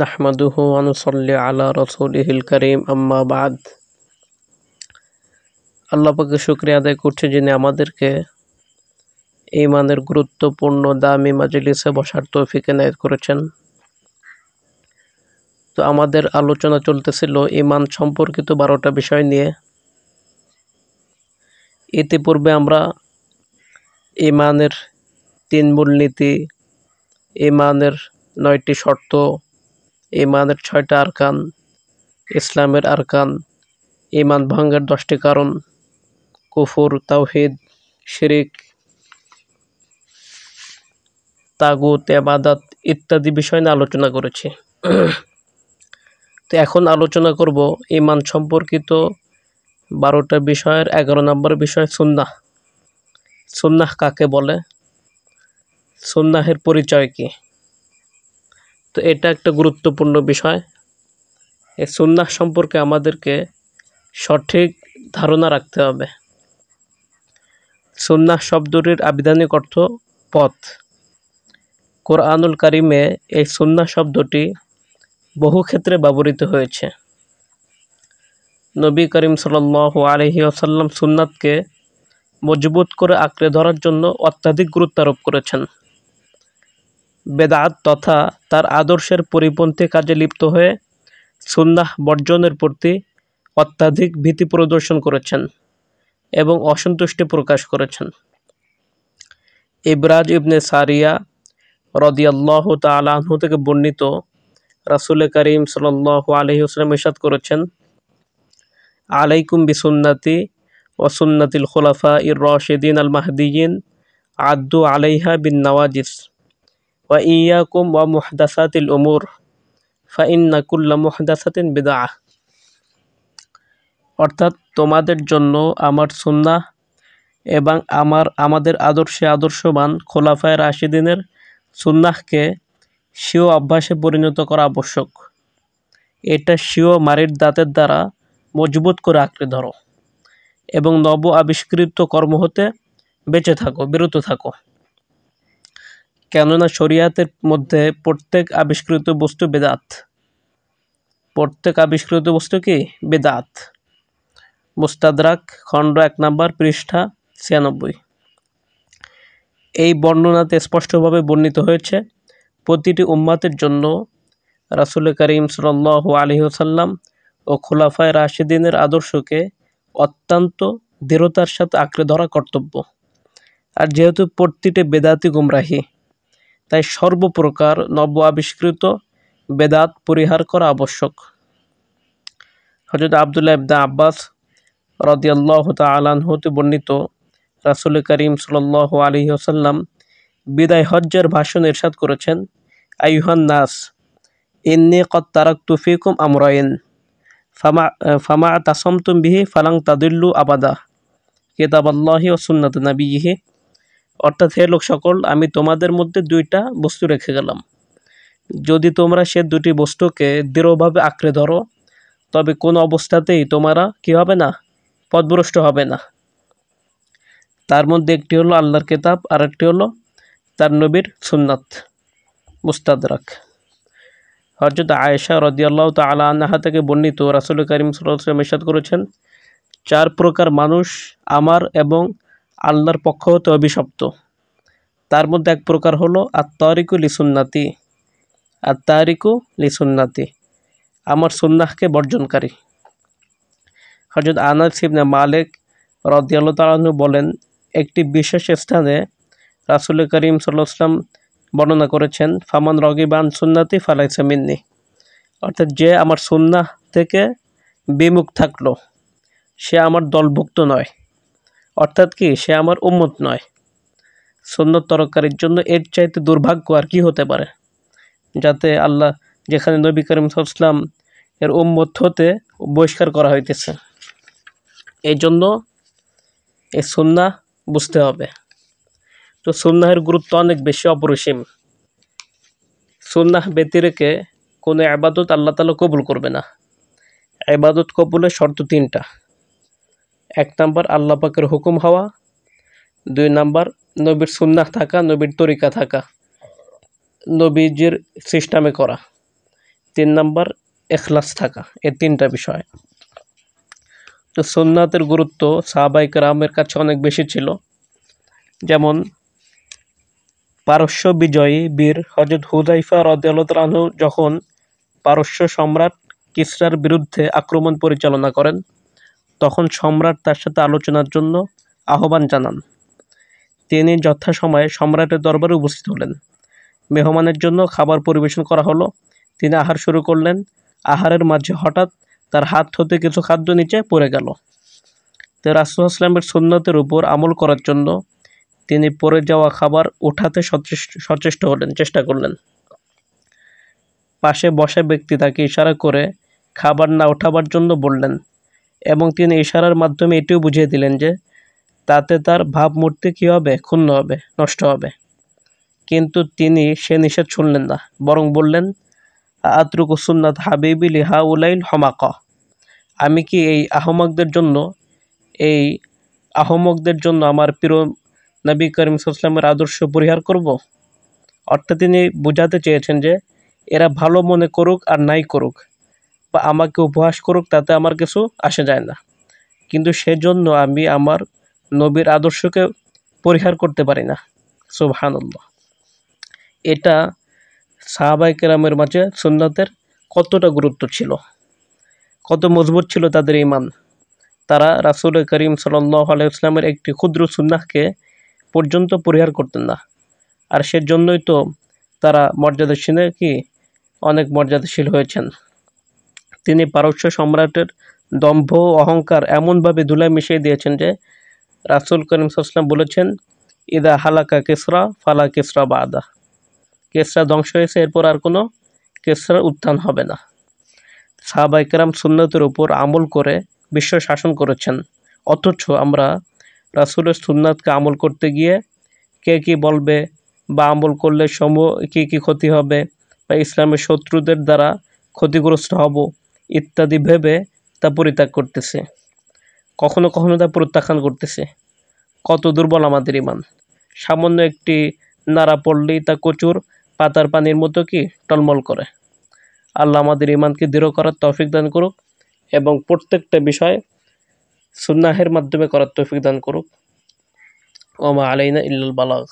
নাহমাদুহু আনুসল্লি আলা রসুলহিল করিম আম্মাবাদ বাদ আল্লাপাকে শুক্রিয়া আদায় করছে যিনি আমাদেরকে মানের গুরুত্বপূর্ণ দামি মাজিলিসে বসার তৌফিকে এনায়ত করেছেন তো আমাদের আলোচনা চলতেছিল ইমান সম্পর্কিত বারোটা বিষয় নিয়ে ইতিপূর্বে আমরা ইমানের তিন মূলনীতি ইমানের নয়টি শর্ত ইমানের ছয়টা আরকান ইসলামের আরকান ইমান ভাঙ্গার দশটি কারণ কুফুর তাওহিদ শিরিক তাগুত এবাদাত ইত্যাদি বিষয় নিয়ে আলোচনা করেছি তো এখন আলোচনা করব ইমান সম্পর্কিত বারোটা বিষয়ের এগারো নম্বর বিষয় সুন্নাহ সুন্নাহ কাকে বলে সুন্নাহের পরিচয় কী তো এটা একটা গুরুত্বপূর্ণ বিষয় এই সুন্নাহ সম্পর্কে আমাদেরকে সঠিক ধারণা রাখতে হবে সুন্নাহ শব্দটির আবিধানিক অর্থ পথ কোরআনুল কারিমে এই সুন্নাহ শব্দটি বহু ক্ষেত্রে ব্যবহৃত হয়েছে নবী করিম সাল আলহি আসাল্লাম সুন্নাতকে মজবুত করে আঁকড়ে ধরার জন্য অত্যাধিক গুরুত্ব আরোপ করেছেন বেদাত তথা তার আদর্শের পরিপন্থী কাজে লিপ্ত হয়ে সুন্নাহ বর্জনের প্রতি অত্যাধিক ভীতি প্রদর্শন করেছেন এবং অসন্তুষ্টি প্রকাশ করেছেন ইবরাজ ইবনে সারিয়া রদিয়াল্লাহ তালাহু থেকে বর্ণিত রাসুল করিম সাল আলহি আসলাম ইসাদ করেছেন আলাইকুম বিসুন্নাতি ওসুন্নাতিল খোলাফা ইর রশেদিন আল মাহদিন আদ্দু আলাইহা বিন নওয়াজিস ওয়াইয়াকুম ওয়া মুহদাসাতিল উমুর ফাইন্না কুল্লা মুহদাসাতিন অর্থাৎ তোমাদের জন্য আমার সুন্না এবং আমার আমাদের আদর্শে আদর্শবান খোলাফায় রাশিদিনের সুন্নাহকে স্বীয় অভ্যাসে পরিণত করা আবশ্যক এটা স্বীয় মারির দাঁতের দ্বারা মজবুত করে আঁকড়ে ধরো এবং নব আবিষ্কৃত কর্ম হতে বেঁচে থাকো বিরত থাকো কেননা শরিয়াতের মধ্যে প্রত্যেক আবিষ্কৃত বস্তু বেদাত প্রত্যেক আবিষ্কৃত বস্তু কি বেদাত মুস্তাদরাক খণ্ড এক নম্বর পৃষ্ঠা ছিয়ানব্বই এই বর্ণনাতে স্পষ্টভাবে বর্ণিত হয়েছে প্রতিটি উম্মাতের জন্য রাসুল করিম সাল আলহিহসাল্লাম ও খোলাফায় রাশিদিনের আদর্শকে অত্যন্ত দৃঢ়তার সাথে আঁকড়ে ধরা কর্তব্য আর যেহেতু প্রতিটি বেদাতি গুমরাহী তাই সর্বপ্রকার নব্য আবিষ্কৃত বেদাত পরিহার করা আবশ্যক হজরত আবদুল্লাহ ইবদা আব্বাস রদিয়াল্লাহ তালাহতে বর্ণিত রাসুল করিম সাল আলী আসাল্লাম বিদায় হজ্জের ভাষণ এরশাদ করেছেন আইহান নাস ইন্নি কত তারাক তুফিকুম আমরাইন ফামা ফামা তাসমতুম বিহি ফালাং তাদুল্লু আবাদা কেতাবল্লাহি ও সুন্নত নাবিহি অর্থাৎ হে লোক সকল আমি তোমাদের মধ্যে দুইটা বস্তু রেখে গেলাম যদি তোমরা সে দুটি বস্তুকে দৃঢ়ভাবে আঁকড়ে ধরো তবে কোনো অবস্থাতেই তোমরা কি হবে না পদভ্রষ্ট হবে না তার মধ্যে একটি হলো আল্লাহর কেতাব আর একটি হলো তার নবীর সুন্নাত রাখ হরজত আয়েশা রদিয়াল্লাহ আলা আনাহা থেকে বর্ণিত রাসুল করিম সাল্লাহ মেশাদ করেছেন চার প্রকার মানুষ আমার এবং আল্লাহর পক্ষ হতে অভিশপ্ত তার মধ্যে এক প্রকার হলো আত্মারিকু লিসুন্নাতি আত্মারিকু লিসুন্নাতি আমার সুন্নাহকে বর্জনকারী হজরত আনার সিবনে মালিক রদিয়াল্লাহ তালাহু বলেন একটি বিশেষ স্থানে রাসুল করিম সাল্লাম বর্ণনা করেছেন ফামান রগিবান সুন্নাতি ফালাইসা মিন্নি অর্থাৎ যে আমার সুন্নাহ থেকে বিমুখ থাকলো সে আমার দলভুক্ত নয় অর্থাৎ কি সে আমার উম্মত নয় সুন্নত তরকারির জন্য এর চাইতে দুর্ভাগ্য আর কি হতে পারে যাতে আল্লাহ যেখানে নবী করিম সালাম এর উম্মত হতে বহিষ্কার করা হইতেছে এই জন্য এই সুন্না বুঝতে হবে তো সুন্নাহের গুরুত্ব অনেক বেশি অপরিসীম সুন্নাহ ব্যতী রেখে কোনো আবাদত আল্লাহ তালা কবুল করবে না আবাদত কবুলের শর্ত তিনটা এক নাম্বার পাকের হুকুম হওয়া দুই নাম্বার নবীর সুন্নাহ থাকা নবীর তরিকা থাকা নবীজির সিস্টেমে করা তিন নাম্বার এখলাস থাকা এ তিনটা বিষয় তো সুন্নাতের গুরুত্ব সাহাবাইক রামের কাছে অনেক বেশি ছিল যেমন পারস্য বিজয়ী বীর হজরত হুদাইফা রদানহু যখন পারস্য সম্রাট কিসরার বিরুদ্ধে আক্রমণ পরিচালনা করেন তখন সম্রাট তার সাথে আলোচনার জন্য আহ্বান জানান তিনি যথাসময়ে সম্রাটের দরবারে উপস্থিত হলেন মেহমানের জন্য খাবার পরিবেশন করা হলো তিনি আহার শুরু করলেন আহারের মাঝে হঠাৎ তার হাত হতে কিছু খাদ্য নিচে পড়ে গেল তো রাসুল ইসলামের সুন্নতের উপর আমল করার জন্য তিনি পরে যাওয়া খাবার ওঠাতে সচেষ্ট হলেন চেষ্টা করলেন পাশে বসা ব্যক্তি তাকে ইশারা করে খাবার না ওঠাবার জন্য বললেন এবং তিনি ইশারার মাধ্যমে এটিও বুঝিয়ে দিলেন যে তাতে তার ভাবমূর্তি কী হবে ক্ষুণ্ণ হবে নষ্ট হবে কিন্তু তিনি সে নিষেধ শুনলেন না বরং বললেন আতরুকু সুন্নাত হাবিবি লিহা উলাইল হমাক আমি কি এই আহমকদের জন্য এই আহমকদের জন্য আমার প্রিয় নবী করিম ইসলামের আদর্শ পরিহার করব। অর্থাৎ তিনি বোঝাতে চেয়েছেন যে এরা ভালো মনে করুক আর নাই করুক বা আমাকে উপহাস করুক তাতে আমার কিছু আসে যায় না কিন্তু সেজন্য আমি আমার নবীর আদর্শকে পরিহার করতে পারি না সুবহানুল্লাহ এটা সাহাবাই কেরামের মাঝে সুন্নাতের কতটা গুরুত্ব ছিল কত মজবুত ছিল তাদের ইমান তারা রাসুল করিম সাল্লাহ ইসলামের একটি ক্ষুদ্র সুন্নাহকে পর্যন্ত পরিহার করতেন না আর সেজন্যই তো তারা মর্যাদাসীনে কি অনেক মর্যাদাশীল হয়েছেন তিনি পারস্য সম্রাটের দম্ভ ও অহংকার এমনভাবে ধুলায় মিশিয়ে দিয়েছেন যে রাসুল করিম সাল্লাম বলেছেন ইদা হালাকা কেসরা ফালা কেসরা বা আদা কেসরা ধ্বংস হয়েছে এরপর আর কোনো কেসরার উত্থান হবে না সাহাবাইকরাম সুন্নতের উপর আমল করে বিশ্ব শাসন করেছেন অথচ আমরা রাসুলের সুন্নাতকে আমল করতে গিয়ে কে কি বলবে বা আমল করলে সম কী কী ক্ষতি হবে বা ইসলামের শত্রুদের দ্বারা ক্ষতিগ্রস্ত হব ইত্যাদি ভেবে তা পরিত্যাগ করতেছে কখনো কখনো তা প্রত্যাখ্যান করতেছে কত দুর্বল আমাদের ইমান সামান্য একটি নাড়া পড়লেই তা কচুর পাতার পানির মতো কি টলমল করে আল্লাহ আমাদের ইমানকে দৃঢ় করার তৌফিক দান করুক এবং প্রত্যেকটা বিষয় সুন্নাহের মাধ্যমে করার তৌফিক দান করুক ওমা আলাইনা ইল্লাল বালাগ